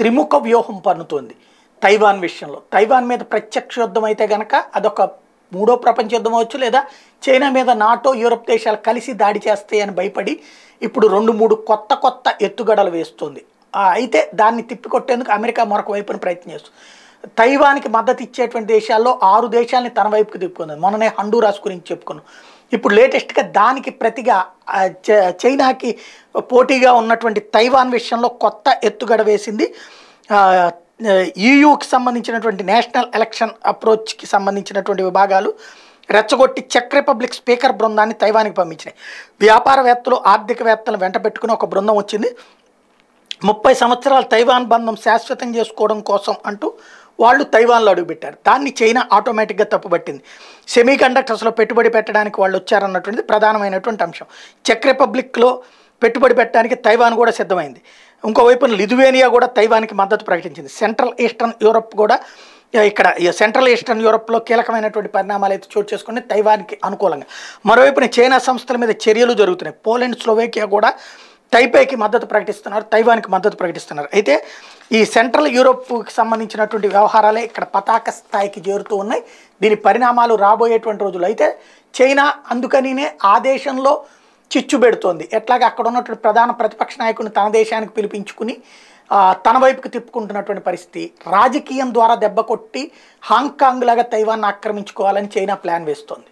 త్రిముఖ వ్యూహం పన్నుతోంది తైవాన్ విషయంలో తైవాన్ మీద ప్రత్యక్ష యుద్ధం అయితే గనక అదొక మూడో ప్రపంచ యుద్ధం అవచ్చు లేదా చైనా మీద నాటో యూరప్ దేశాలు కలిసి దాడి చేస్తాయని భయపడి ఇప్పుడు రెండు మూడు కొత్త కొత్త ఎత్తుగడలు వేస్తుంది అయితే దాన్ని తిప్పికొట్టేందుకు అమెరికా మరొక వైపున ప్రయత్నం చేస్తుంది తైవాన్కి మద్దతు ఇచ్చేటువంటి దేశాల్లో ఆరు దేశాలని తన వైపుకి తిప్పుకుంది మొన్ననే హండూరాస్ గురించి చెప్పుకున్నాం ఇప్పుడు లేటెస్ట్గా దానికి ప్రతిగా చైనాకి పోటీగా ఉన్నటువంటి తైవాన్ విషయంలో కొత్త ఎత్తుగడ వేసింది ఈయూకి e సంబంధించినటువంటి నేషనల్ ఎలక్షన్ అప్రోచ్కి సంబంధించినటువంటి విభాగాలు రెచ్చగొట్టి చెక్ రిపబ్లిక్ స్పీకర్ బృందాన్ని తైవాన్కి పంపించినాయి వ్యాపారవేత్తలు ఆర్థికవేత్తలు వెంట పెట్టుకుని ఒక బృందం వచ్చింది ముప్పై సంవత్సరాల తైవాన్ బంధం శాశ్వతం చేసుకోవడం కోసం అంటూ వాళ్ళు తైవాన్లో అడుగుపెట్టారు దాన్ని చైనా ఆటోమేటిక్గా పట్టింది సెమీ కండక్టర్స్లో పెట్టుబడి పెట్టడానికి వాళ్ళు వచ్చారన్నటువంటిది ప్రధానమైనటువంటి అంశం చెక్ రిపబ్లిక్లో పెట్టుబడి పెట్టడానికి తైవాన్ కూడా సిద్ధమైంది ఇంకోవైపున లిథువేనియా కూడా తైవాన్కి మద్దతు ప్రకటించింది సెంట్రల్ ఈస్టర్న్ యూరప్ కూడా ఇక్కడ సెంట్రల్ ఈస్టర్న్ యూరప్లో కీలకమైనటువంటి పరిణామాలు అయితే చోటు చేసుకుని తైవాన్కి అనుకూలంగా మరోవైపున చైనా సంస్థల మీద చర్యలు జరుగుతున్నాయి పోలాండ్ స్లోవేకియా కూడా తైపైకి మద్దతు ప్రకటిస్తున్నారు తైవాన్కి మద్దతు ప్రకటిస్తున్నారు అయితే ఈ సెంట్రల్ యూరోప్కి సంబంధించినటువంటి వ్యవహారాలే ఇక్కడ పతాక స్థాయికి చేరుతూ ఉన్నాయి దీని పరిణామాలు రాబోయేటువంటి రోజులు అయితే చైనా అందుకనినే ఆ దేశంలో చిచ్చు పెడుతోంది ఎట్లాగే అక్కడ ఉన్నటువంటి ప్రధాన ప్రతిపక్ష నాయకుడిని తన దేశానికి పిలిపించుకుని తన వైపుకి తిప్పుకుంటున్నటువంటి పరిస్థితి రాజకీయం ద్వారా దెబ్బ కొట్టి హాంకాంగ్ లాగా తైవాన్ ఆక్రమించుకోవాలని చైనా ప్లాన్ వేస్తోంది